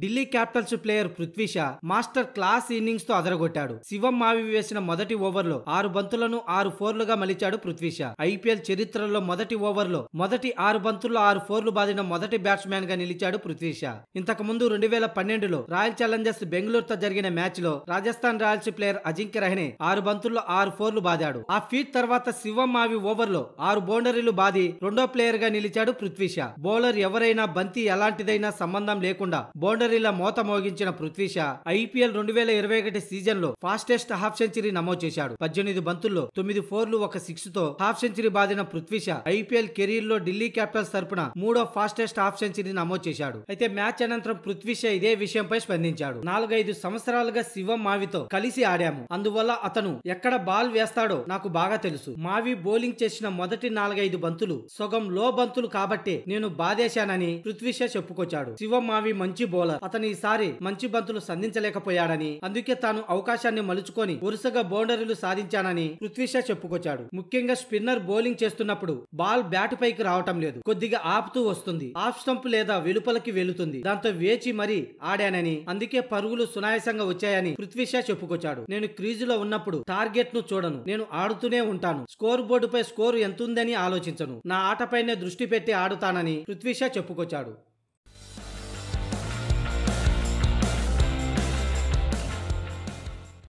Delhi Capitals player Prithvi Shaw master class innings తో అదరగొట్టాడు శివం మావి వేసిన మొదటి ఓవర్లో ఆరు బంతులను ఆరు ఫోర్లుగా మలిచాడు పృథ్వీ షా ఐపీఎల్ చరిత్రలో మొదటి ఓవర్లో మొదటి ఆరు బంతుల్లో ఆరు ఫోర్లు బాదిన మొదటి బ్యాట్స్మెన్ గా నిలిచాడు పృథ్వీ షా ఇంతకు ముందు రెండు వేల పన్నెండులో రాయల్ ఛాలెంజర్స్ బెంగళూరుతో జరిగిన మ్యాచ్ లో రాజస్థాన్ రాయల్స్ ప్లేయర్ అజింక్య రహనే ఆరు బంతుల్లో ఆరు ఫోర్లు బాదాడు ఆ ఫీట్ తర్వాత శివం మావి ఓవర్లో ఆరు బౌండరీలు బాది రెండో ప్లేయర్ గా నిలిచాడు పృథ్వీ షా బౌలర్ ఎవరైనా బంతి ఎలాంటిదైనా సంబంధం లేకుండా బౌండర్ బౌండరీల మోత మోగించిన షా ఐపీఎల్ రెండు వేల ఇరవై ఒకటి సీజన్ లో ఫాస్టెస్ట్ హాఫ్ సెంచరీ నమోదు చేశాడు పద్దెనిమిది బంతుల్లో తొమ్మిది ఫోర్లు ఒక సిక్స్ తో హాఫ్ సెంచరీ బాధిన షా ఐపీఎల్ కెరీర్ లో ఢిల్లీ క్యాపిటల్స్ తరపున మూడో ఫాస్టెస్ట్ హాఫ్ సెంచరీ నమోదు చేశాడు అయితే మ్యాచ్ అనంతరం షా ఇదే విషయంపై స్పందించాడు నాలుగైదు సంవత్సరాలుగా శివం మావితో కలిసి ఆడాము అందువల్ల అతను ఎక్కడ బాల్ వేస్తాడో నాకు బాగా తెలుసు మావి బౌలింగ్ చేసిన మొదటి నాలుగైదు బంతులు సగం లో బంతులు కాబట్టే నేను బాధేశానని షా చెప్పుకొచ్చాడు శివం మావి మంచి బౌలర్ అతను ఈసారి మంచి బంతులు సంధించలేకపోయాడని అందుకే తాను అవకాశాన్ని మలుచుకొని వరుసగా బౌండరీలు సాధించానని పృథ్వీషా చెప్పుకొచ్చాడు ముఖ్యంగా స్పిన్నర్ బౌలింగ్ చేస్తున్నప్పుడు బాల్ బ్యాట్ పైకి రావటం లేదు కొద్దిగా ఆపుతూ వస్తుంది ఆఫ్ స్టంప్ లేదా వెలుపలకి వెళుతుంది దాంతో వేచి మరీ ఆడానని అందుకే పరుగులు సునాయాసంగా వచ్చాయని పృథ్వీషా చెప్పుకొచ్చాడు నేను క్రీజులో ఉన్నప్పుడు టార్గెట్ ను చూడను నేను ఆడుతూనే ఉంటాను స్కోర్ బోర్డుపై స్కోరు ఎంతుందని ఆలోచించను నా ఆటపైనే దృష్టి పెట్టి ఆడుతానని పృథ్వీషా చెప్పుకొచ్చాడు